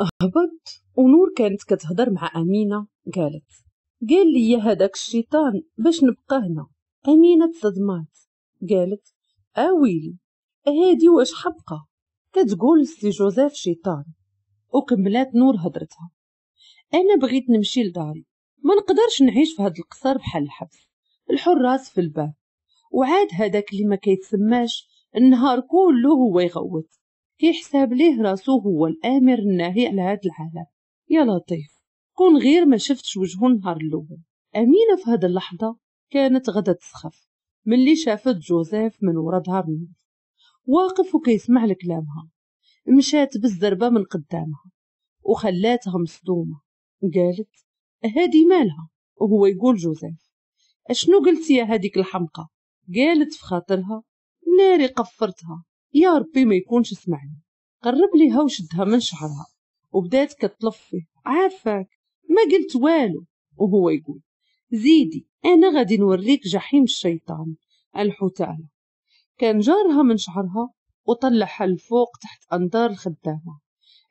هبط ونور كانت كتهضر مع أمينة قالت قال لي هذاك الشيطان باش نبقى هنا أمينة تصدمات قالت أويلي آه هادي واش حبقى كتقول سي جوزيف شيطان وكملات نور هضرتها أنا بغيت نمشي لداري ما نقدرش نعيش في هاد القصر بحال الحبس الحراس في الباب وعاد هذاك اللي ما كيتسماش النهار كله هو يغوت في حساب ليه راسو هو الآمر الناهي على هاد العالم يا لطيف كون غير ما شفتش وجهو النهار الأول أمينة في هاد اللحظة كانت غدا تسخف ملي شافت جوزيف من ورا ظهر النور واقف وكيسمع لكلامها مشات بالزربة من قدامها وخلاتها مصدومة قالت هادي مالها وهو يقول جوزيف اشنو قلت يا هاديك الحمقى قالت في خاطرها ناري قفرتها يا ربي ما يكونش سمعني قرب لي وشدها من شعرها وبدات كتلفي عارفك ما قلت والو وهو يقول زيدي انا غادي نوريك جحيم الشيطان الحتالة كان جارها من شعرها وطلعها الفوق تحت انظار الخدامة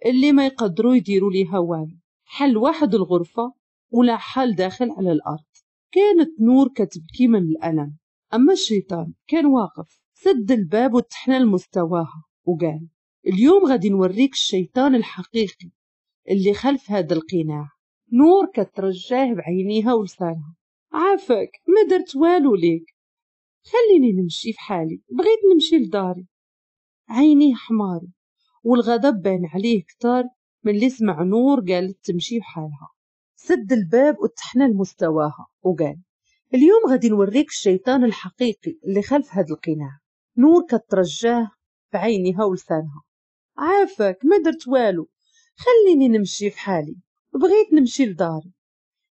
اللي ما يقدروا يديروا ليها والو حل واحد الغرفة ولا حل داخل على الأرض كانت نور كتبكي من الألم أما الشيطان كان واقف سد الباب وتحنى لمستواها وقال اليوم غادي نوريك الشيطان الحقيقي اللي خلف هذا القناع نور كترجاه بعينيها ولسانها عافاك ما درت والو ليك خليني نمشي في حالي بغيت نمشي لداري عينيه حماري والغضب بان عليه كتار من اللي سمع نور قالت تمشي حالها سد الباب وتحنى لمستواها وقال اليوم غادي نوريك الشيطان الحقيقي اللي خلف هذا القناع نور كترجاه بعينها ولسانها عافاك ما درت والو خليني نمشي في حالي بغيت نمشي لداري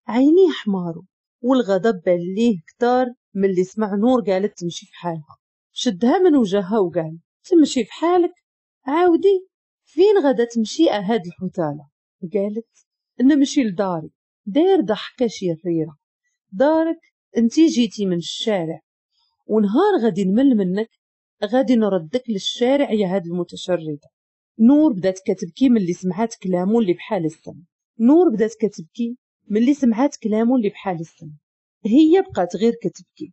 عينيه حمارو والغضب بان ليه كتار ملي سمع نور قالت تمشي في حالها شدها من وجهها وقال تمشي في حالك عاودي فين غدا تمشي اهاد اه الحتالة قالت نمشي لداري داير ضحكة شريرة دارك انتي جيتي من الشارع ونهار غادي نمل منك غادي نردك للشارع يا هاد المتشرده نور بدات كتبكي ملي سمعات كلامه اللي بحال السم نور بدات كتبكي ملي سمعات كلامه اللي بحال السم هي بقات غير كتبكي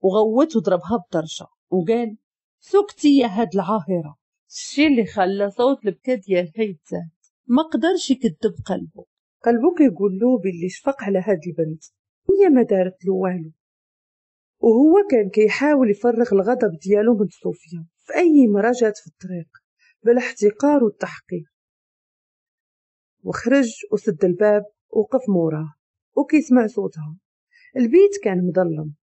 وغوت وضربها بطرشة وقال سكتي يا هاد العاهره الشي اللي خلى صوت البكا ديالها يتزاد ما قدرش يكذب قلبه قلبه كيقول له باللي شفق على هاد البنت هي ما دارت له والو وهو كان كيحاول يفرغ الغضب ديالو من صوفيا في أي مرة في الطريق بالاحتقار والتحقير وخرج وسد الباب وقف موراه وكيسمع صوتها البيت كان مظلم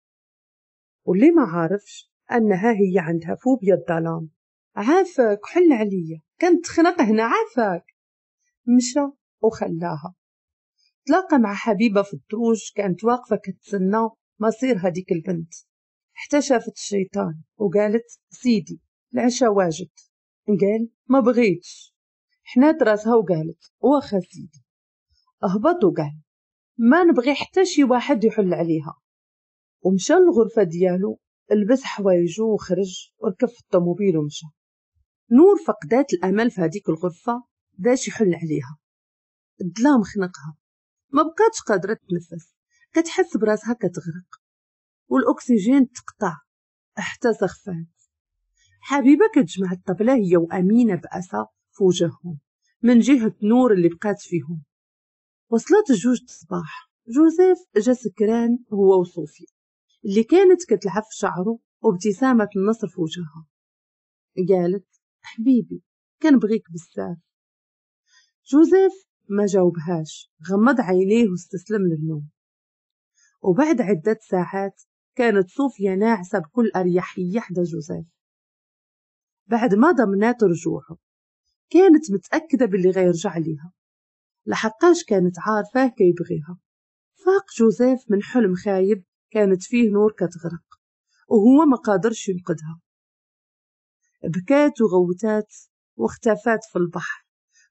واللي ما عارفش أنها هي عندها فوبيا الظلام عافاك حل عليا كانت تخنق هنا عافاك مشى وخلاها تلاقى مع حبيبة في الدروج كانت واقفة كتسنى مصير هذيك البنت حتى شافت الشيطان وقالت سيدي العشاء واجد قال ما بغيتش حنات راسها وقالت واخا سيدي اهبط وقال ما نبغي حتى شي واحد يحل عليها ومشى الغرفة ديالو لبس حوايجو وخرج وركب في الطوموبيل ومشى نور فقدات الأمل في هذيك الغرفة باش يحل عليها الظلام خنقها ما بقاتش قادرة تنفس كتحس براسها كتغرق والأكسجين تقطع حتى سخفات حبيبة كتجمع الطبلة هي وأمينة بأسها في وجههم من جهة نور اللي بقات فيهم وصلت جوج الصباح جوزيف جا سكران هو وصوفيا اللي كانت كتلعب في شعره وابتسامة النصر في وجهها قالت حبيبي كنبغيك بزاف جوزيف ما جاوبهاش غمض عينيه واستسلم للنوم وبعد عدة ساعات كانت صوفيا ناعسة بكل أريحية حدا جوزيف بعد ما ضمنات رجوعه كانت متأكدة باللي غيرجع ليها لحقاش كانت عارفة كيبغيها فاق جوزيف من حلم خايب كانت فيه نور كتغرق وهو ما قادرش ينقذها بكات وغوتات واختفات في البحر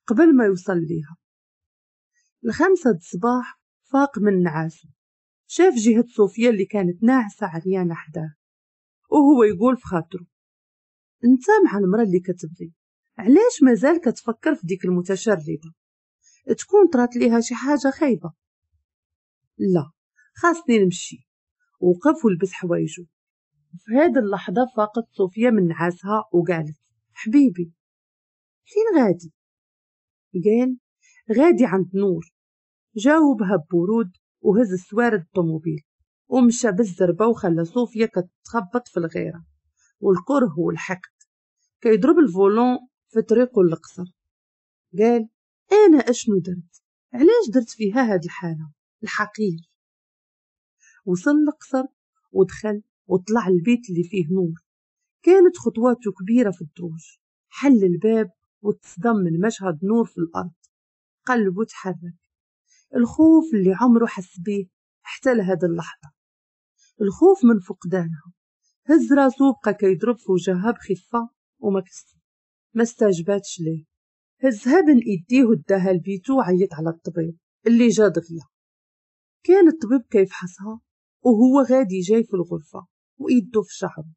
قبل ما يوصل ليها الخمسة الصباح فاق من نعاسه شاف جهة صوفيا اللي كانت ناعسة عريانة حداه وهو يقول في خاطره انت مع المرأة اللي كتبغي علاش مازال كتفكر في ديك المتشرده تكون طرات ليها شي حاجه خايبه لا خاصني نمشي وقف ولبس حوايجو في هاد اللحظة فاقت صوفيا من نعاسها وقالت حبيبي فين غادي قال غادي عند نور جاوبها ببرود وهز سوار الطوموبيل ومشى بالزربة وخلى صوفيا كتخبط في الغيرة والكره والحقد كيضرب الفولون في طريقه القصر قال أنا أشنو درت علاش درت فيها هاد الحالة الحقير وصل القصر ودخل وطلع البيت اللي فيه نور كانت خطواته كبيرة في الدروج حل الباب وتصدم من مشهد نور في الأرض قلبه تحرك الخوف اللي عمره حس بيه حتى لهذه اللحظة الخوف من فقدانها هز راسو وبقى كيضرب في وجهها بخفة وما كسر ما استجباتش ليه هزها بين ايديه وداها لبيتو وعيط على الطبيب اللي جا دغيا كان الطبيب كيفحصها وهو غادي جاي في الغرفة وإيده في شعره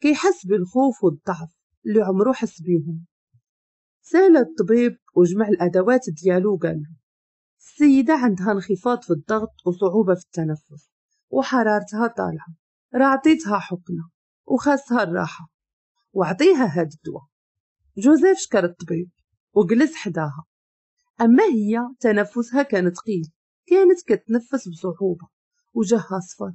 كيحس بالخوف والضعف اللي عمرو حس بيهم سال الطبيب وجمع الأدوات ديالو وقال له السيدة عندها انخفاض في الضغط وصعوبة في التنفس وحرارتها طالعة رعطيتها حقنة وخاصها الراحة وعطيها هاد الدواء جوزيف شكر الطبيب وجلس حداها أما هي تنفسها كان تقيل كانت كتنفس بصعوبة وجهها صفر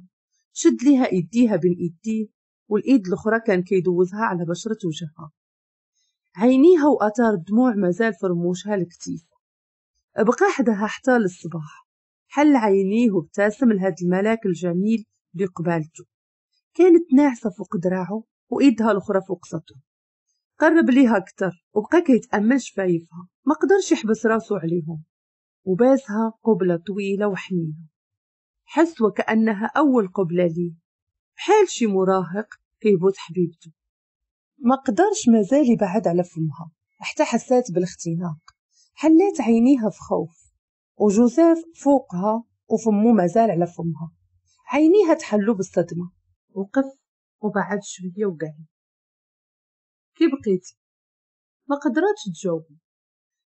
شد ليها إيديها بين إيديه والإيد الأخرى كان كيدوزها على بشرة وجهها عينيها وأثار الدموع مازال فرموشها الكتيف بقى حدها حتى للصباح حل عينيه وابتسم لهذا الملاك الجميل بقبالته كانت ناعسة فوق دراعه وإيدها الأخرى فوق سطره قرب ليها أكتر وبقى كيتأمل شفايفها ما قدرش يحبس راسو عليهم وباسها قبلة طويلة وحنينة حس وكأنها أول قبلة ليه بحال شي مراهق كيبوس حبيبته ما قدرش مازال يبعد على فمها حتى حسات بالاختناق حلات عينيها في خوف وجوزيف فوقها وفمو مازال على فمها عينيها تحلو بالصدمة وقف وبعد شوية وقال كي بقيتي ما قدراتش تجاوبي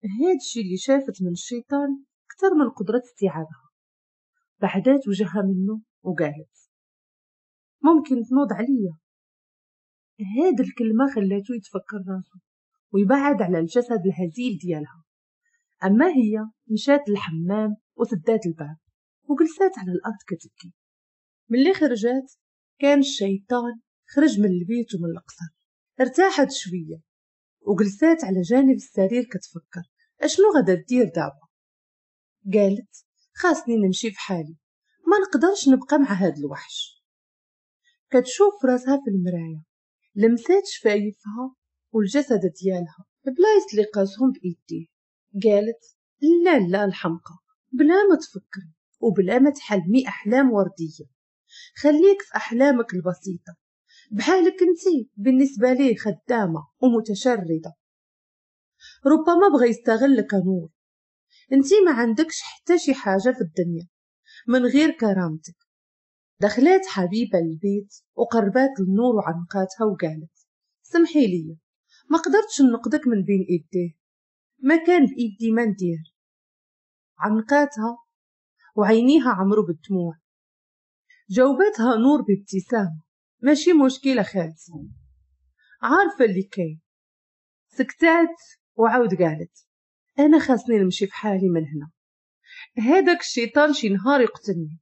هادشي اللي شافت من الشيطان أكثر من قدرة استيعابها بعدات وجهها منه وقالت ممكن تنوض عليا هاد الكلمة خلاتو يتفكر راسو ويبعد على الجسد الهزيل ديالها أما هي مشات للحمام وسدات الباب وجلسات على الأرض كتبكي ملي خرجت كان الشيطان خرج من البيت ومن القصر ارتاحت شوية وجلسات على جانب السرير كتفكر اشنو غدا دير دابا قالت خاصني نمشي حالي ما نقدرش نبقى مع هاد الوحش كتشوف راسها في المراية لمسات شفايفها والجسد ديالها بلايص اللي قاسهم بإيديه قالت لا لا الحمقى بلا ما تفكري وبلا ما تحلمي أحلام وردية خليك في أحلامك البسيطة بحالك انتي بالنسبة لي خدامة ومتشردة ربما بغى يستغلك نور انتي ما عندكش حتى شي حاجة في الدنيا من غير كرامتك دخلت حبيبة البيت وقربات النور وعنقاتها وقالت سمحي لي ما قدرتش نقدك من بين ايديه ما كان بإيدي ما ندير عنقاتها وعينيها عمرو بالدموع جاوبتها نور بابتسامة ماشي مشكلة خالص عارفة اللي كاين سكتات وعاود قالت أنا خاصني نمشي حالي من هنا هذاك الشيطان شي نهار يقتلني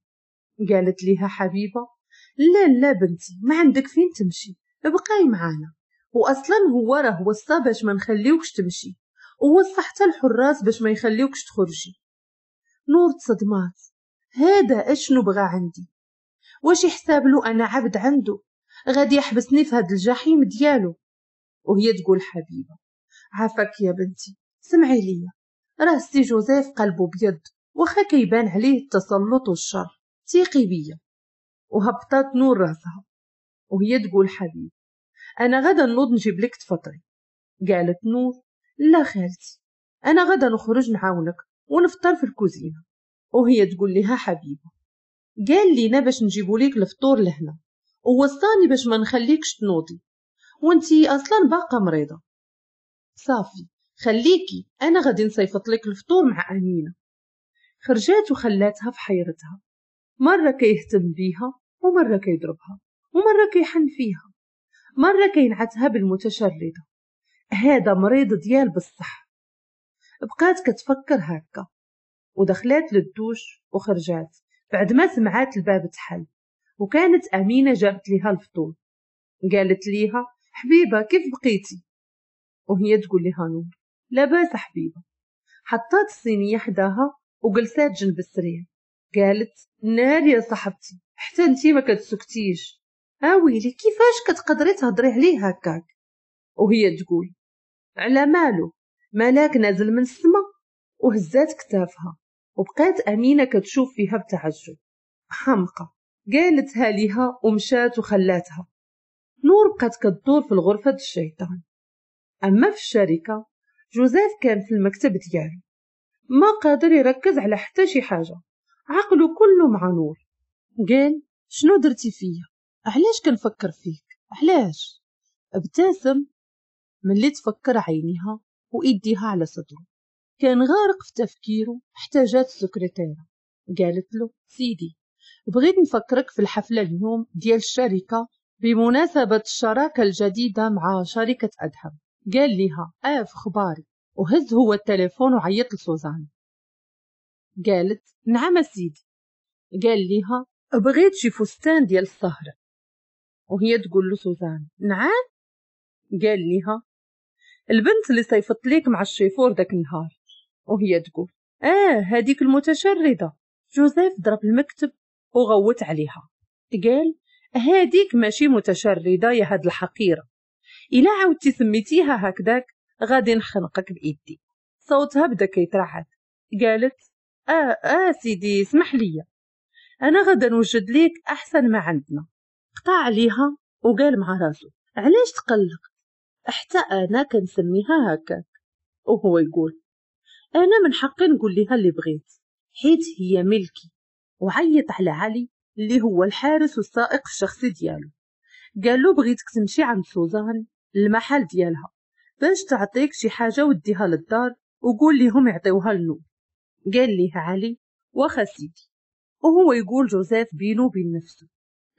قالت ليها حبيبة لا لا بنتي ما عندك فين تمشي بقاي معانا وأصلا هو راه وصى باش ما نخليوكش تمشي ووصى حتى الحراس باش ما يخليوكش تخرجي نور تصدمات هذا اشنو بغى عندي واش يحساب له انا عبد عنده غادي يحبسني في هاد الجحيم ديالو وهي تقول حبيبه عافاك يا بنتي سمعي ليا راه سي جوزيف قلبه بيض واخا كيبان عليه التسلط والشر تيقي بيا وهبطات نور راسها وهي تقول حبيب انا غادا نوض نجيب لك تفطري قالت نور لا خالتي أنا غدا نخرج نعاونك ونفطر في الكوزينة وهي تقول لها حبيبة قال لينا باش نجيبو ليك الفطور لهنا ووصاني باش ما نخليكش تنوضي وانتي أصلا باقة مريضة صافي خليكي أنا غادي نصيفط لك الفطور مع أمينة خرجات وخلاتها في حيرتها مرة كيهتم بيها ومرة كيضربها ومرة كيحن فيها مرة كينعتها بالمتشردة هذا مريض ديال بصح بقات كتفكر هكا ودخلت للدوش وخرجات بعد ما سمعات الباب تحل وكانت أمينة جابت ليها الفطور قالت ليها حبيبة كيف بقيتي وهي تقول لها نور لاباس حبيبة حطات الصينية حداها وجلسات جنب السرير قالت نار يا صاحبتي حتى انتي ما كتسكتيش اويلي آه، كيفاش كتقدري تهضري عليه هكاك وهي تقول على مالو ملاك نازل من السما وهزات كتافها وبقات أمينة كتشوف فيها بتعجب حمقى قالتها ليها ومشات وخلاتها نور بقات كتدور في الغرفة الشيطان أما في الشركة جوزيف كان في المكتب ديالو ما قادر يركز على حتى شي حاجة عقله كله مع نور قال شنو درتي فيا علاش كنفكر فيك علاش ابتسم ملي تفكر عينيها وإيديها على صدره كان غارق في تفكيره احتاجات السكرتيرة قالت له سيدي بغيت نفكرك في الحفلة اليوم ديال الشركة بمناسبة الشراكة الجديدة مع شركة أدهم قال ليها آف خباري وهز هو التليفون وعيط لسوزان قالت نعم سيدي قال ليها بغيت شي فستان ديال السهرة وهي تقول له سوزان نعم قال ليها البنت اللي صيفط ليك مع الشيفور داك النهار وهي تقول اه هذيك المتشرده جوزيف ضرب المكتب وغوت عليها قال هذيك ماشي متشرده يا هاد الحقيره الا عاودتي سميتيها هكذاك غادي نخنقك بايدي صوتها بدا كيترعد قالت اه اه سيدي اسمح لي انا غدا نوجد ليك احسن ما عندنا قطع عليها وقال مع راسو علاش تقلق حتى أنا كنسميها هكاك وهو يقول أنا من حقي نقول لها اللي بغيت حيت هي ملكي وعيط على علي اللي هو الحارس والسائق الشخصي ديالو قالو بغيتك تمشي عند سوزان المحل ديالها باش تعطيك شي حاجة وديها للدار وقول ليهم يعطيوها لنو قال ليه علي واخا سيدي وهو يقول جوزيف بينو بين نفسه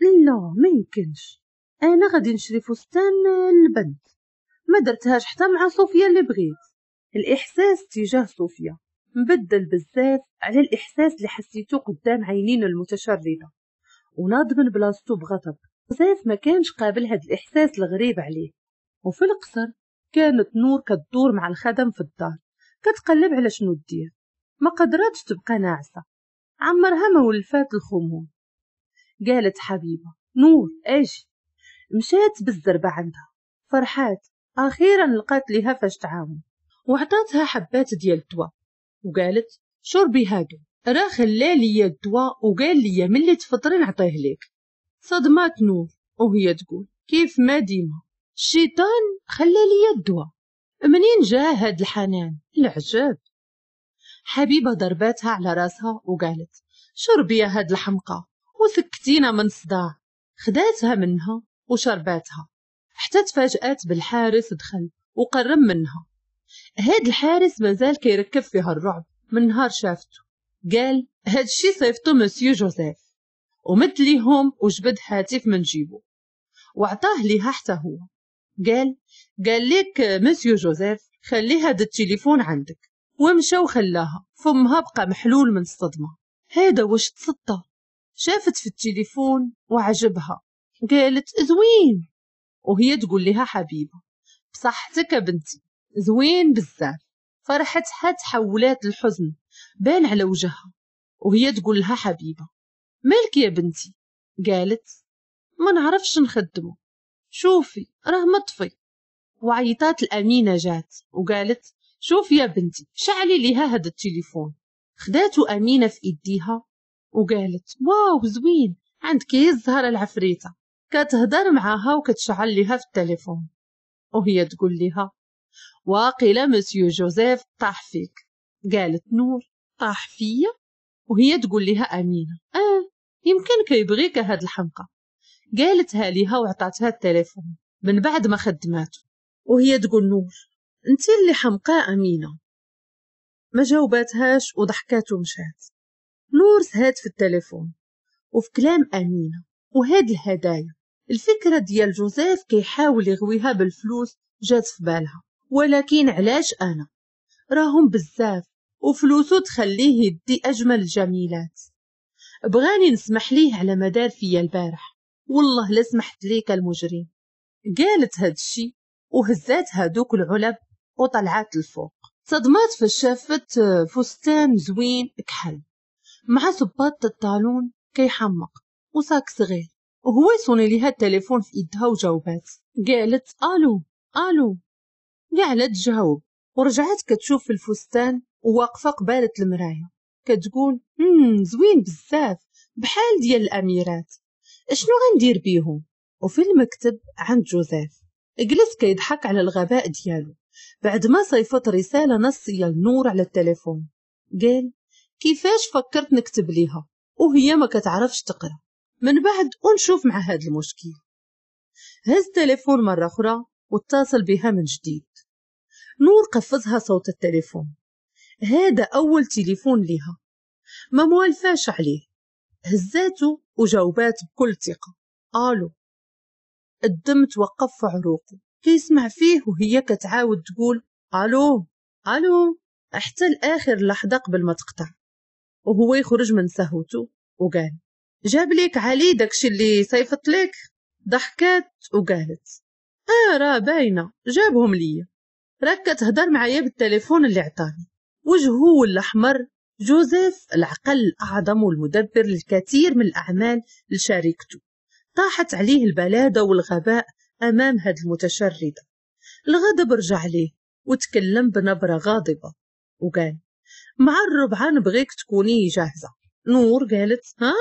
لا ما يمكنش انا غادي نشري فستان البنت ما درتهاش حتى مع صوفيا اللي بغيت الإحساس تجاه صوفيا مبدل بزاف على الإحساس اللي حسيته قدام عينين المتشردة وناض من بلاصتو بغضب بزاف ما كانش قابل هاد الإحساس الغريب عليه وفي القصر كانت نور كتدور مع الخدم في الدار كتقلب على شنو دير ما قدراتش تبقى ناعسة عمرها ما ولفات الخمول قالت حبيبة نور اجي مشات بالزربة عندها فرحات أخيرا لقات ليها فاش تعاون وعطاتها حبات ديال الدواء وقالت شربي هادو راه خلا ليا الدواء وقال ليا ملي تفطري نعطيه ليك صدمات نور وهي تقول كيف ما ديما الشيطان خلى ليا الدواء منين جا هاد الحنان العجب حبيبة ضرباتها على راسها وقالت شربي يا هاد الحمقى وسكتينا من الصداع خداتها منها وشرباتها حتى تفاجأت بالحارس دخل وقرب منها هاد الحارس مازال كيركب فيها الرعب من نهار شافته قال هادشي صيفتو مسيو جوزيف ومد ليهم وجبد هاتف من جيبه وعطاه ليها حتى هو قال قال ليك مسيو جوزيف خلي هاد التليفون عندك ومشى وخلاها فمها بقى محلول من الصدمة هيدا وش تصدى شافت في التليفون وعجبها قالت زوين وهي تقول لها حبيبه بصحتك يا بنتي زوين بزاف فرحتها تحولات الحزن بان على وجهها وهي تقول لها حبيبه مالك يا بنتي قالت ما نعرفش نخدمه شوفي راه مطفي وعيطات الأمينة جات وقالت شوفي يا بنتي شعلي ليها هذا التليفون خداتو أمينة في إيديها وقالت واو زوين عندك هي الزهرة العفريتة كتهضر معاها وكتشعل ليها في التليفون وهي تقول ليها واقيلا مسيو جوزيف طاح فيك قالت نور طاح فيا وهي تقول ليها امينه اه يمكن كيبغيك هاد الحمقى قالتها ليها وعطاتها التليفون من بعد ما خدماتو وهي تقول نور انت اللي حمقى امينه ما جاوباتهاش وضحكات ومشات نور سهات في التليفون وفي كلام امينه وهاد الهدايا الفكرة ديال جوزيف كيحاول يغويها بالفلوس جات في بالها ولكن علاش أنا راهم بزاف وفلوسه تخليه يدي أجمل الجميلات بغاني نسمح ليه على مدار فيا البارح والله لسمحت ليك المجرم قالت هاد الشي وهزات هادوك العلب وطلعت الفوق صدمات فشافت آه، فستان زوين كحل مع صباط الطالون كيحمق وساك صغير وهو صوني ليها التليفون في إيدها وجاوبات قالت ألو ألو قعدت تجاوب ورجعت كتشوف في الفستان وواقفة قبالة المراية كتقول امم زوين بزاف بحال ديال الأميرات شنو غندير بيهم وفي المكتب عند جوزيف جلس كيضحك على الغباء ديالو بعد ما صيفط رسالة نصية لنور على التليفون قال كيفاش فكرت نكتب ليها وهي ما كتعرفش تقرا من بعد ونشوف مع هاد المشكل هز التليفون مرة أخرى واتصل بها من جديد نور قفزها صوت التليفون هذا أول تليفون لها ما موالفاش عليه هزاته وجاوبات بكل ثقة قالوا الدم توقف في عروقه كيسمع فيه وهي كتعاود تقول ألو ألو حتى لآخر لحظة قبل ما تقطع وهو يخرج من سهوته وقال جاب ليك علي داكشي اللي صيفط ليك ضحكات وقالت اه راه باينه جابهم ليا راك كتهضر معايا بالتليفون اللي عطاني وجهه الاحمر جوزيف العقل الاعظم والمدبر للكثير من الأعمال لشركته طاحت عليه البلادة والغباء أمام هاد المتشردة الغضب رجع ليه وتكلم بنبرة غاضبة وقال مع الربعة نبغيك تكوني جاهزة نور قالت ها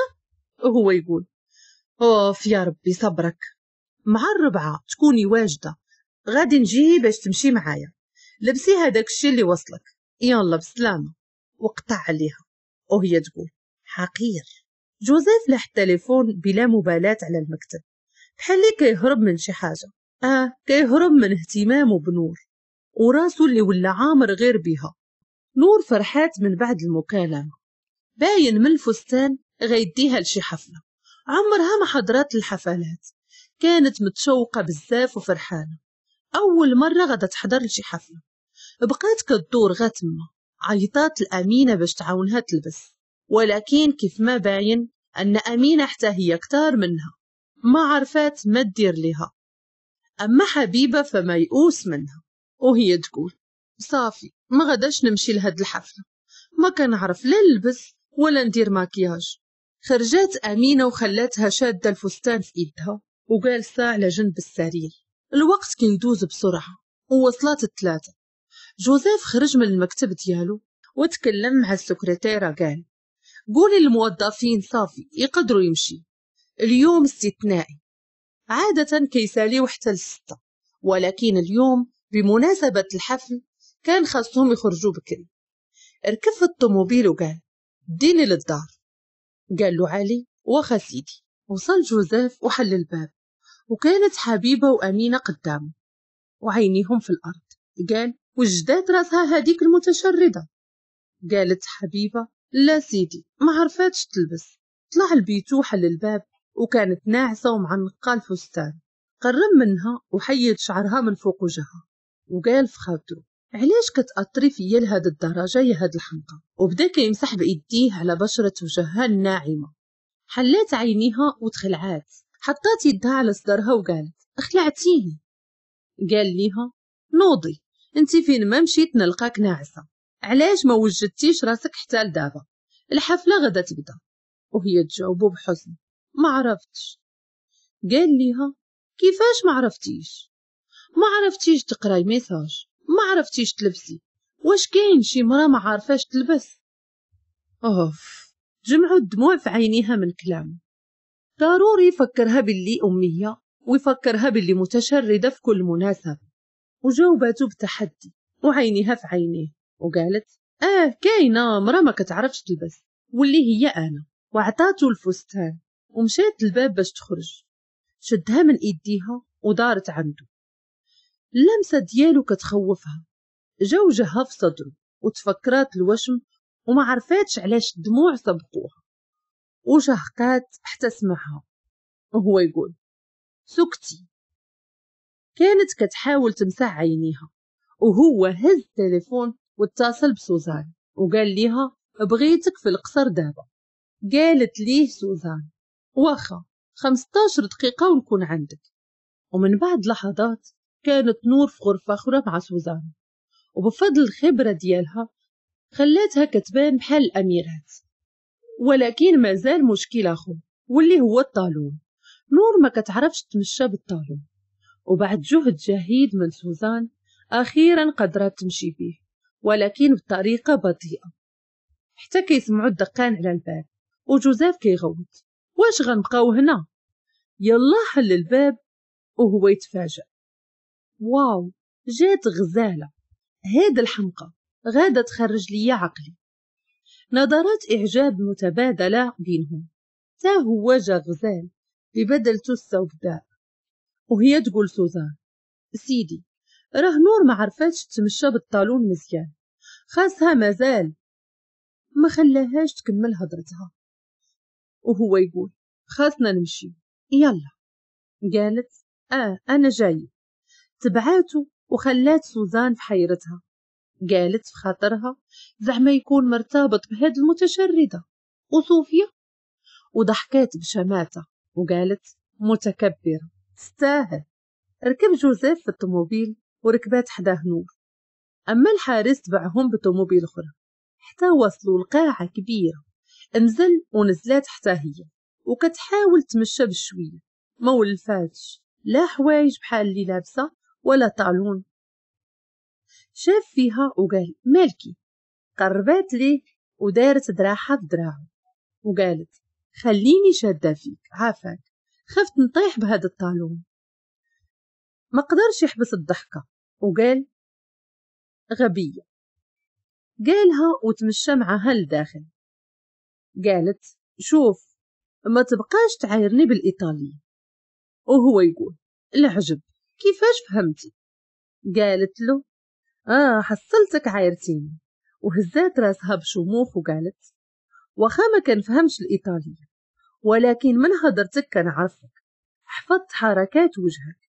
هو يقول اوف يا ربي صبرك مع الربعة تكوني واجدة غادي نجي باش تمشي معايا لبسي هذاك الشي اللي وصلك يلا بسلامة وقطع عليها وهي تقول حقير جوزيف لاح التليفون بلا مبالاة على المكتب بحالي كيهرب من شي حاجة آه كيهرب من اهتمامه بنور وراسو اللي ولا عامر غير بها نور فرحات من بعد المكالمة باين من الفستان غيديها لشي حفلة عمرها ما حضرات الحفلات كانت متشوقة بزاف وفرحانة أول مرة غدا تحضر لشي حفلة بقات كدور غتمة عيطات لأمينة باش تعاونها تلبس ولكن كيف ما باين أن أمينة حتى هي كتار منها ما عرفات ما تدير لها أما حبيبة فما يقوس منها وهي تقول صافي ما غداش نمشي لهاد الحفلة ما عرف لا نلبس ولا ندير ماكياج فرجات أمينة وخلاتها شادة الفستان في إيدها وجالسة على جنب السرير الوقت كيدوز بسرعة ووصلات الثلاثة جوزيف خرج من المكتب ديالو وتكلم مع السكرتيرة قال قولي للموظفين صافي يقدروا يمشي اليوم استثنائي عادة كيساليو حتى الستة ولكن اليوم بمناسبة الحفل كان خاصهم يخرجوا بكري ركب في الطوموبيل وقال ديني للدار قال له علي واخا سيدي وصل جوزيف وحل الباب وكانت حبيبة وأمينة قدامه وعينيهم في الأرض قال وجدات راسها هذيك المتشردة قالت حبيبة لا سيدي ما عرفاتش تلبس طلع لبيتو حل الباب وكانت ناعسة ومعنقة الفستان قرب منها وحيد شعرها من فوق وجهها وقال في خاطره علاش كتأثري فيا لهاد الدرجة يا هاد الحمقى وبدا كيمسح بإيديه على بشرة وجهها الناعمة حلات عينيها وتخلعات حطات يدها على صدرها وقالت اخلعتيني قال ليها نوضي انت فين ما مشيت نلقاك ناعسة علاش ما وجدتيش راسك حتى لدابا الحفلة غدا تبدا وهي تجاوبو بحزن ما عرفتش قال ليها كيفاش ما عرفتيش ما عرفتيش تقراي ميساج ما عرفتيش تلبسي واش كاين شي مرا ما عارفاش تلبس اوف جمعوا الدموع في عينيها من كلام ضروري يفكرها باللي أمية ويفكرها باللي متشردة في كل مناسبة وجاوباته بتحدي وعينيها في عينيه وقالت اه كاينة مرا ما كتعرفش تلبس واللي هي أنا وعطاتو الفستان ومشات الباب باش تخرج شدها من إيديها ودارت عنده اللمسة ديالو كتخوفها جوجها في صدره وتفكرات الوشم وما عرفاتش علاش الدموع سبقوها وشهقات حتى سمعها وهو يقول سكتي كانت كتحاول تمسح عينيها وهو هز التليفون واتصل بسوزان وقال ليها بغيتك في القصر دابا قالت ليه سوزان واخا خمستاشر دقيقة ونكون عندك ومن بعد لحظات كانت نور في غرفة أخرى مع سوزان وبفضل الخبرة ديالها خلاتها كتبان بحال الأميرات ولكن مازال مشكل آخر واللي هو الطالون نور ما كتعرفش تمشى بالطالون وبعد جهد جهيد من سوزان أخيرا قدرت تمشي به ولكن بطريقة بطيئة حتى كيسمعوا الدقان على الباب وجوزيف كيغوت واش غنبقاو هنا يلا حل الباب وهو يتفاجأ واو جات غزالة هاد الحمقى غادة تخرج لي عقلي نظرات إعجاب متبادلة بينهم تا هو جا غزال ببدلته السوداء وهي تقول سوزان سيدي راه نور ما عرفتش تمشى بالطالون مزيان خاصها مازال ما خلاهاش تكمل هضرتها وهو يقول خاصنا نمشي يلا قالت اه انا جايه تبعاته وخلات سوزان في حيرتها قالت في خاطرها زعما يكون مرتبط بهاد المتشردة وصوفيا وضحكات بشماتة وقالت متكبرة تستاهل ركب جوزيف في الطوموبيل وركبات حداه نور أما الحارس تبعهم بطوموبيل أخرى حتى وصلوا لقاعة كبيرة نزل ونزلات حتى هي وكتحاول تمشى بشوية ما ولفاتش لا حوايج بحال اللي لابسة ولا تعلون شاف فيها وقال مالكي قربات لي ودارت دراعها بدراعه وقالت خليني شادة فيك عافاك خفت نطيح بهذا الطالون ما قدرش يحبس الضحكة وقال غبية قالها وتمشى معها لداخل قالت شوف ما تبقاش تعايرني بالإيطالية وهو يقول العجب كيفاش فهمتي قالت له اه حصلتك عايرتيني وهزات راسها بشموخ وقالت واخا ما كان فهمش الإيطالية ولكن من هضرتك كان عرفك حفظت حركات وجهك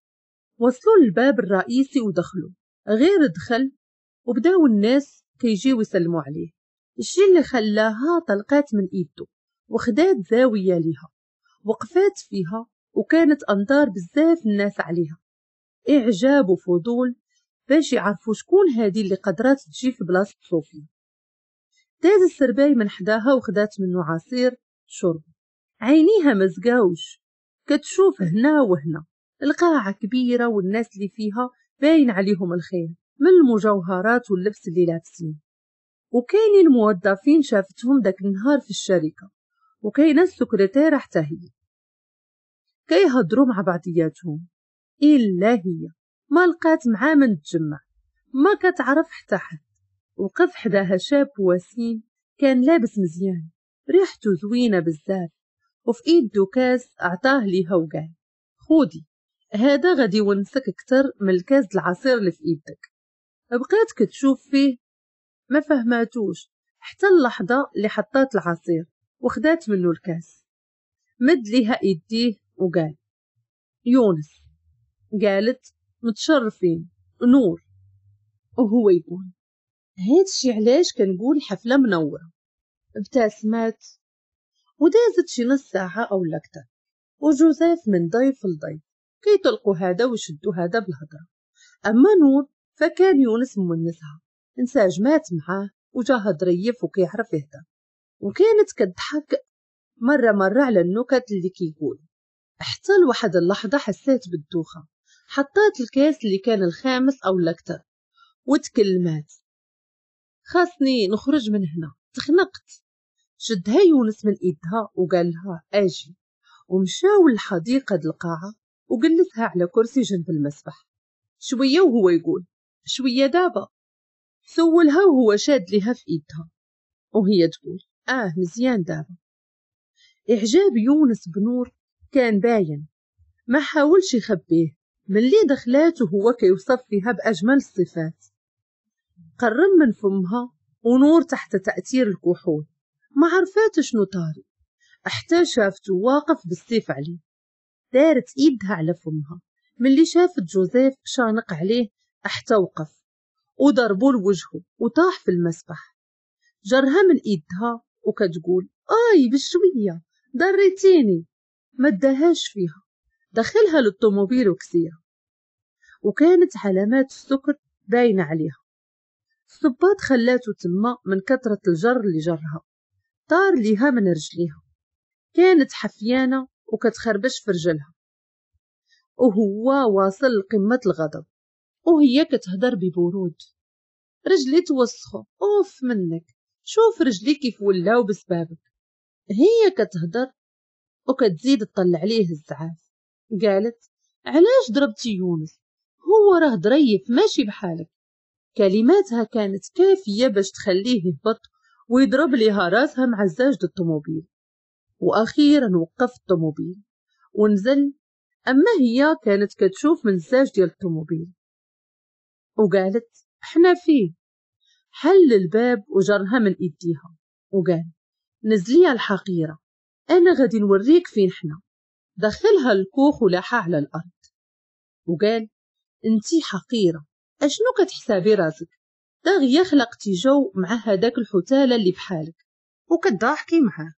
وصلوا للباب الرئيسي ودخلوا غير دخل وبداو الناس كيجيو يسلموا عليه الشي اللي خلاها طلقات من ايدو وخدات زاوية ليها وقفات فيها وكانت أنظار بزاف الناس عليها إعجاب وفضول باش يعرفوا شكون هادي اللي قدرات تجي في بلاصة صوفيا داز السرباي من حداها وخدات منه عصير شرب عينيها مزقاوش كتشوف هنا وهنا القاعة كبيرة والناس اللي فيها باين عليهم الخير من المجوهرات واللبس اللي لابسين وكاينين موظفين شافتهم داك النهار في الشركة وكاينة السكرتيرة حتى هي كيهضروا مع بعضياتهم إلا هي ما لقات معاه من تجمع ما كتعرف حتى حد وقف حداها شاب وسيم كان لابس مزيان ريحته زوينة بزاف وفي ايدو كاس أعطاه ليها وقال خودي هذا غادي يونسك اكثر من الكاس العصير اللي في إيدك بقيت كتشوف فيه ما فهماتوش حتى اللحظة اللي حطات العصير وخدات منه الكاس مد ليها إيديه وقال يونس قالت متشرفين نور وهو يقول هيد الشي علاش كنقول حفلة منورة ابتسمت ودازت شي نص ساعة أو أكثر وجوزيف من ضيف لضيف تلقوا هذا ويشدوا هذا بالهضرة أما نور فكان يونس مونسها انسجمات معاه وجاه ظريف وكيعرف يهدر وكانت كتضحك مرة مرة على النكت اللي كيقول حتى لواحد اللحظة حسيت بالدوخة حطيت الكاس اللي كان الخامس أو الأكثر وتكلمات خاصني نخرج من هنا تخنقت شدها يونس من إيدها وقال لها أجي ومشاو للحديقة القاعة وجلسها على كرسي جنب المسبح شوية وهو يقول شوية دابا سولها وهو شاد لها في إيدها وهي تقول آه مزيان دابا إعجاب يونس بنور كان باين ما حاولش يخبيه من اللي دخلات وهو كيوصف فيها بأجمل الصفات قرم من فمها ونور تحت تأثير الكحول ما عرفات شنو طاري حتى شافته واقف بالسيف عليه دارت إيدها على فمها ملي شافت جوزيف شانق عليه حتى وقف وضربوا لوجهه وطاح في المسبح جرها من إيدها وكتقول آي بشوية ضريتيني ما فيها دخلها للطوموبيل وكسيها وكانت علامات السكر باينة عليها الصباط خلاته تما من كثرة الجر اللي جرها طار ليها من رجليها كانت حفيانة وكتخربش في رجلها وهو واصل لقمة الغضب وهي كتهضر ببرود رجلي توسخو اوف منك شوف رجلي كيف ولاو بسبابك هي كتهضر وكتزيد تطلع عليه الزعاف قالت علاش ضربتي يونس هو راه ضريف ماشي بحالك كلماتها كانت كافية باش تخليه يهبط ويضرب ليها راسها مع الزاج الطوموبيل وأخيرا وقف الطوموبيل ونزل أما هي كانت كتشوف من الزاج ديال الطوموبيل وقالت حنا فيه حل الباب وجرها من إيديها وقال نزلي الحقيرة أنا غادي نوريك فين حنا دخلها الكوخ ولاحها على الأرض وقال انتي حقيرة اشنو كتحسابي راسك داغية خلقتي جو مع هداك الحتالة اللي بحالك وكتضحكي معاه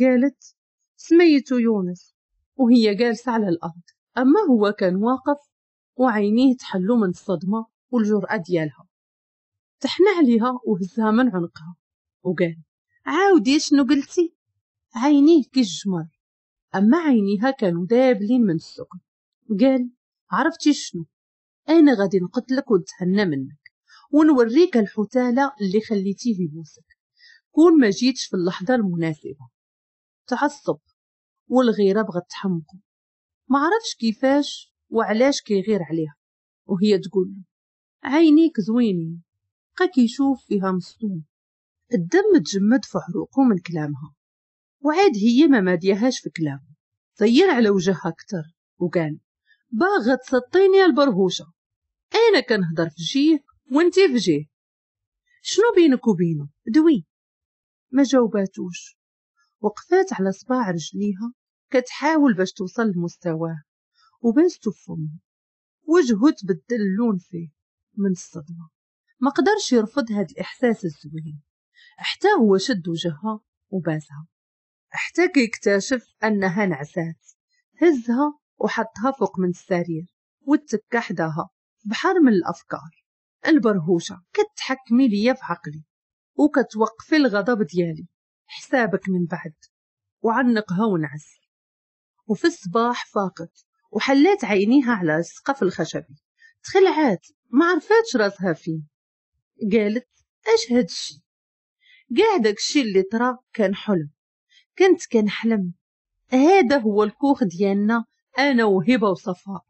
قالت سميتو يونس وهي جالسة على الأرض أما هو كان واقف وعينيه تحلو من الصدمة والجرأة ديالها تحنى عليها وهزها من عنقها وقال عاودي شنو قلتي عينيه كالجمر أما عينيها كانوا دابلين من السكر قال عرفتي شنو انا غادي نقتلك ونتهنى منك ونوريك الحتالة اللي خليتيه في بوسك كون ما جيتش في اللحظة المناسبة تعصب والغيرة بغت تحمقو ما عرفش كيفاش وعلاش كيغير عليها وهي تقول عينيك زوينين بقى كيشوف فيها مصدوم الدم تجمد في حروقه من كلامها وعاد هي ما ماديهاش في كلامه طير على وجهها اكثر وقال باغت تسطيني البرهوشة أنا كنهضر في جيه وانتي في جيه شنو بينك وبينه دوي ما جاوباتوش وقفات على صباع رجليها كتحاول باش توصل لمستواه وباش تفهم وجهه تبدل اللون فيه من الصدمة ما قدرش يرفض هاد الإحساس الزوين حتى هو شد وجهها وبازها حتى كيكتشف أنها نعسات هزها وحطها فوق من السرير وتسك حداها بحر من الأفكار البرهوشة كتحكمي ليا في عقلي وكتوقفي الغضب ديالي حسابك من بعد وعنقها ونعس وفي الصباح فاقت وحلات عينيها على السقف الخشبي تخلعات ما عرفاتش راسها فين قالت اش هادشي كاع داكشي اللي طرا كان حلم كنت كنحلم هذا هو الكوخ ديالنا أنا وهبة وصفاء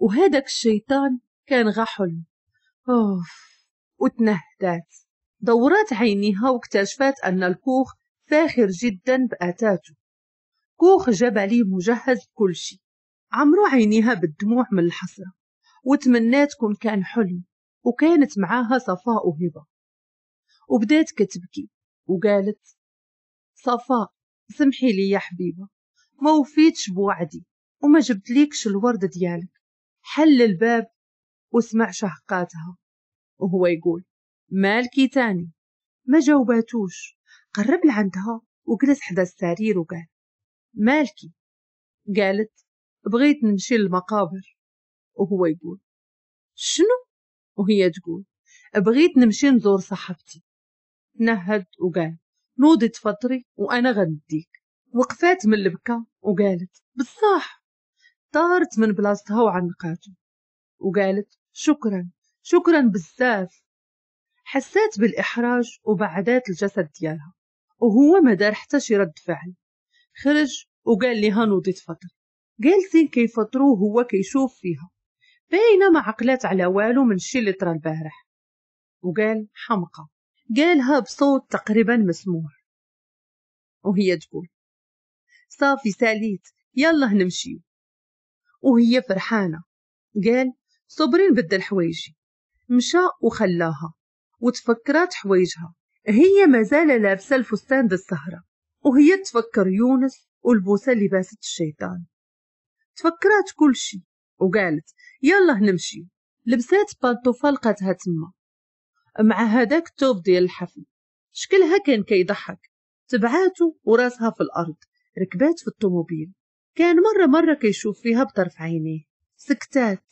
وهذاك الشيطان كان غا حلم أوف وتنهدات دورات عينيها واكتشفت أن الكوخ فاخر جدا بأتاته كوخ جبلي مجهز بكل شي عمرو عينيها بالدموع من الحسرة وتمنات كون كان حلم وكانت معاها صفاء وهبة وبدات كتبكي وقالت صفاء سمحي لي يا حبيبة ما وفيتش بوعدي وما جبتليكش الورد ديالك حل الباب وسمع شهقاتها وهو يقول مالكي تاني ما جاوباتوش قرب لعندها وجلس حدا السرير وقال مالكي قالت بغيت نمشي للمقابر وهو يقول شنو وهي تقول بغيت نمشي نزور صاحبتي نهد وقال نوضي تفطري وأنا غنديك وقفات من البكا وقالت بالصح طارت من بلاصتها وعنقاته وقالت شكرا شكرا بزاف حسات بالإحراج وبعدات الجسد ديالها وهو ما دار حتى شي رد فعل خرج وقال لها نوضيت فطر جالسين كيفطرو هو كيشوف فيها باينه ما عقلات على والو من الشي اللي طرا البارح وقال حمقى قالها بصوت تقريبا مسموع وهي تقول صافي ساليت يلا نمشيو وهي فرحانة قال صبرين بدل حوايجي مشى وخلاها وتفكرات حوايجها هي زال لابسة الفستان بالسهرة السهرة وهي تفكر يونس والبوسة لباسة الشيطان تفكرات كل شي وقالت يلا نمشي لبسات بانطوفة لقاتها تما مع هذاك التوب ديال الحفل شكلها كان كيضحك تبعاتو وراسها في الأرض ركبات في الطوموبيل كان مرة مرة كيشوف فيها بطرف عينيه سكتات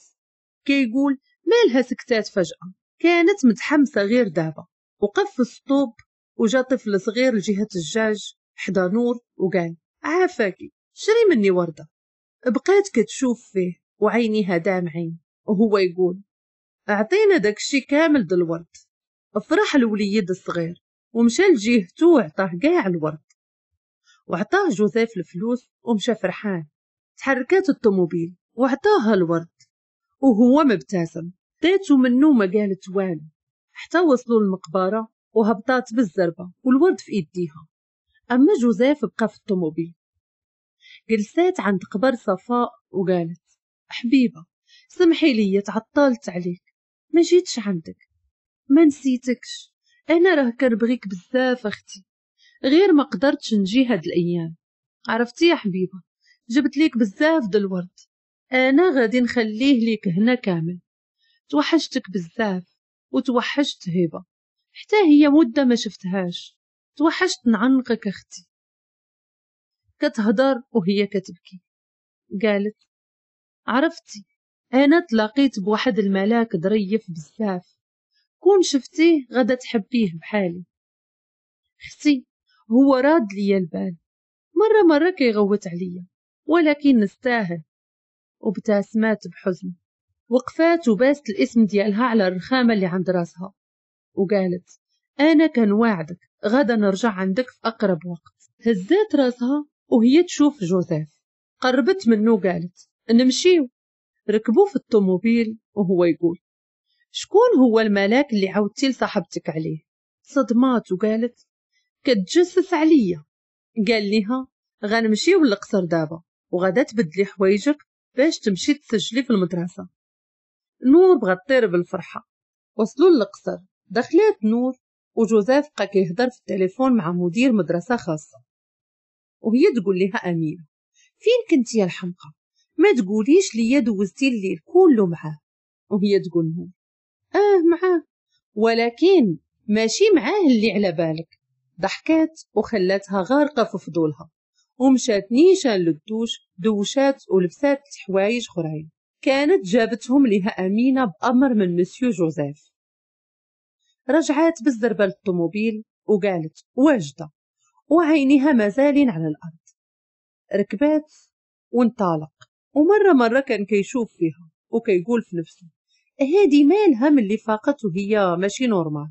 كيقول مالها سكتات فجأة كانت متحمسة غير دابا وقف في الصطوب وجا طفل صغير لجهة الجاج حدا نور وقال عافاكي شري مني وردة بقيت كتشوف فيه وعينيها دامعين وهو يقول أعطينا داكشي كامل دالورد الورد فرح الوليد الصغير ومشى لجهته وعطاه كاع الورد وعطاه جوزيف الفلوس ومشى فرحان تحركات الطوموبيل وعطاها الورد وهو مبتسم داتو منو ما قالت والو حتى وصلوا المقبرة وهبطات بالزربة والورد في إيديها أما جوزيف بقى في الطوموبيل جلسات عند قبر صفاء وقالت حبيبة سمحي لي تعطلت عليك ما جيتش عندك ما نسيتكش أنا راه كنبغيك بزاف أختي غير ما قدرتش نجي هاد الأيام عرفتي يا حبيبة جبت ليك بزاف د الورد أنا غادي نخليه ليك هنا كامل توحشتك بزاف وتوحشت هبة حتى هي مدة ما شفتهاش توحشت نعنقك أختي كتهضر وهي كتبكي قالت عرفتي أنا تلاقيت بواحد الملاك ظريف بزاف كون شفتيه غدا تحبيه بحالي اختي هو راد لي البال مرة مرة كيغوت عليا ولكن نستاهل وابتسمات بحزن وقفات وباست الاسم ديالها على الرخامة اللي عند راسها وقالت أنا كان واعدك غدا نرجع عندك في أقرب وقت هزات راسها وهي تشوف جوزيف قربت منه وقالت نمشيو ركبوا في الطوموبيل وهو يقول شكون هو الملاك اللي عاودتي لصاحبتك عليه صدمات وقالت كتجسس عليا قال ليها غنمشيو للقصر دابا وغادا تبدلي حوايجك باش تمشي تسجلي في المدرسه نور بغات طير بالفرحه وصلوا للقصر دخلات نور وجوزيف بقى كيهضر في التليفون مع مدير مدرسه خاصه وهي تقول لها اميره فين كنت يا الحمقى ما تقوليش ليا دوزتي الليل كله معاه وهي تقول نور اه معاه ولكن ماشي معاه اللي على بالك ضحكات وخلاتها غارقة في فضولها ومشات نيشان للدوش دوشات ولبسات حوايج خرين كانت جابتهم لها أمينة بأمر من مسيو جوزيف رجعات بالزربة للطوموبيل وقالت واجدة وعينيها مازالين على الأرض ركبات وانطلق ومرة مرة كان كيشوف فيها وكيقول في نفسه هادي مالها من اللي فاقته هي ماشي نورمال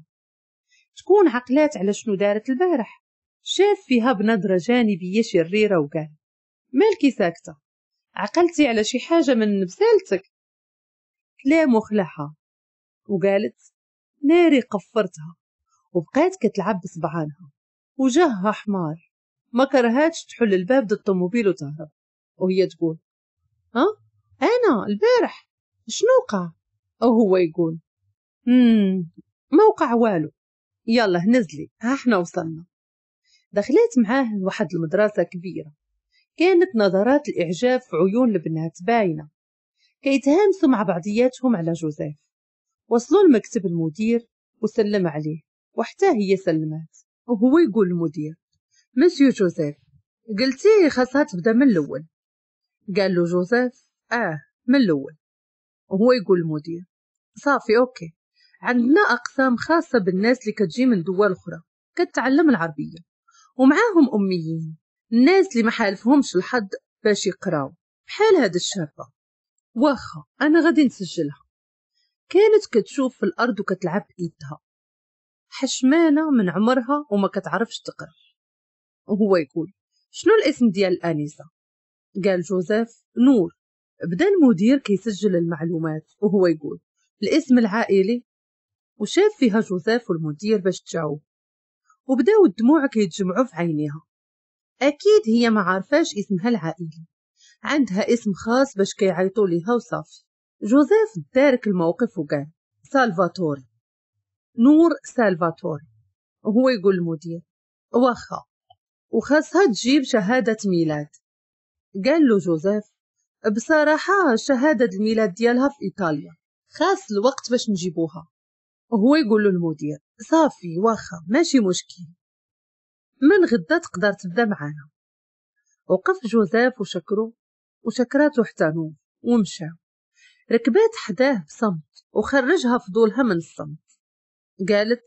شكون عقلات على شنو دارت البارح شاف فيها بنظرة جانبية شريرة وقال مالكي ساكتة عقلتي على شي حاجة من بسالتك كلام وخلعها وقالت ناري قفرتها وبقات كتلعب بصبعانها وجهها حمار ما كرهاتش تحل الباب ضد الطوموبيل وتهرب وهي تقول ها انا البارح شنو وقع او هو يقول امم ما وقع والو يلا نزلي ها احنا وصلنا دخلت معاه لواحد المدرسة كبيرة كانت نظرات الإعجاب في عيون البنات باينة كيتهامسوا مع بعضياتهم على جوزيف وصلوا لمكتب المدير وسلم عليه وحتى هي سلمات وهو يقول المدير مسيو جوزيف قلتي خاصها تبدا من الاول قال له جوزيف اه من الاول وهو يقول المدير صافي اوكي عندنا أقسام خاصة بالناس اللي كتجي من دول أخرى كتعلم العربية ومعاهم أميين الناس اللي ما حالفهمش الحظ باش يقراو بحال هاد الشابة واخا أنا غادي نسجلها كانت كتشوف في الأرض وكتلعب بإيدها حشمانة من عمرها وما كتعرفش تقرا وهو يقول شنو الاسم ديال الأنسة قال جوزيف نور بدا المدير كيسجل المعلومات وهو يقول الاسم العائلي وشاف فيها جوزيف والمدير باش تجاوب وبداو الدموع كيتجمعوا في عينيها أكيد هي ما عارفاش اسمها العائلي عندها اسم خاص باش كيعيطوا ليها وصافي جوزيف دارك الموقف وقال سالفاتوري نور سالفاتوري هو يقول المدير واخا وخاصها تجيب شهادة ميلاد قال له جوزيف بصراحة شهادة الميلاد ديالها في إيطاليا خاص الوقت باش نجيبوها هو يقول له المدير صافي واخا ماشي مشكل من غدا تقدر تبدا معانا وقف جوزيف وشكرو وشكراتو حتى نور ومشى ركبات حداه بصمت وخرجها فضولها من الصمت قالت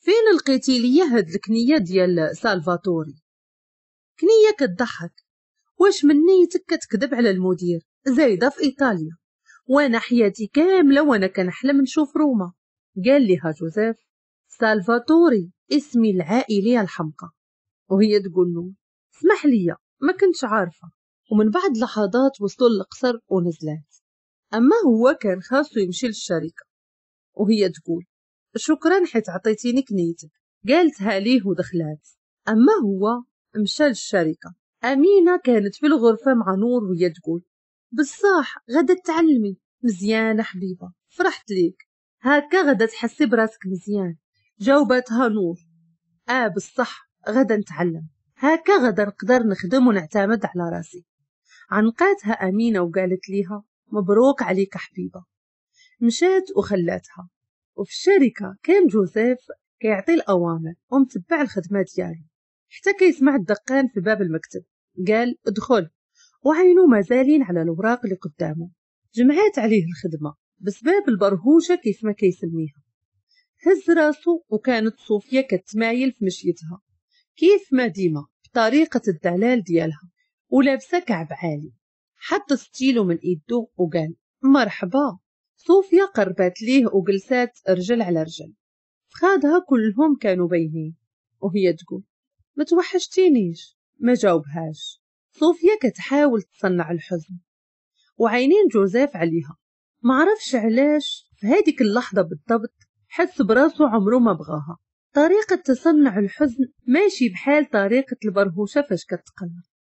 فين لقيتي ليا هاد الكنية ديال سالفاتوري كنية كتضحك واش من نيتك كتكذب على المدير زايدة في إيطاليا وانا حياتي كاملة وانا كنحلم نشوف روما قال لها جوزيف سالفاتوري اسمي العائلية الحمقى وهي تقول له اسمح لي ما كنتش عارفة ومن بعد لحظات وصلوا للقصر ونزلات أما هو كان خاصو يمشي للشركة وهي تقول شكرا حيت عطيتيني كنيتك قالتها ليه ودخلات أما هو مشى للشركة أمينة كانت في الغرفة مع نور وهي تقول بصح غدا تعلمي مزيانة حبيبة فرحت ليك هكا غدا تحسي براسك مزيان جاوبتها نور آه بالصح غدا نتعلم هكا غدا نقدر نخدم ونعتمد على راسي عنقاتها أمينة وقالت ليها مبروك عليك حبيبة مشات وخلاتها وفي الشركة كان جوزيف كيعطي الأوامر ومتبع الخدمة ديالو يعني. حتى كيسمع الدقان في باب المكتب قال ادخل وعينو مازالين على الوراق اللي قدامه جمعات عليه الخدمة بسبب البرهوشة كيف ما كيسميها هز راسو وكانت صوفيا كتمايل في مشيتها كيف ما ديما بطريقة الدلال ديالها ولابسة كعب عالي حط ستيلو من ايدو وقال مرحبا صوفيا قربت ليه وجلسات رجل على رجل خادها كلهم كانوا باينين وهي تقول ما توحشتينيش ما جاوبهاش صوفيا كتحاول تصنع الحزن وعينين جوزيف عليها معرفش علاش في هذيك اللحظة بالضبط حس براسه عمره ما بغاها طريقة تصنع الحزن ماشي بحال طريقة البرهوشة فاش كتقلق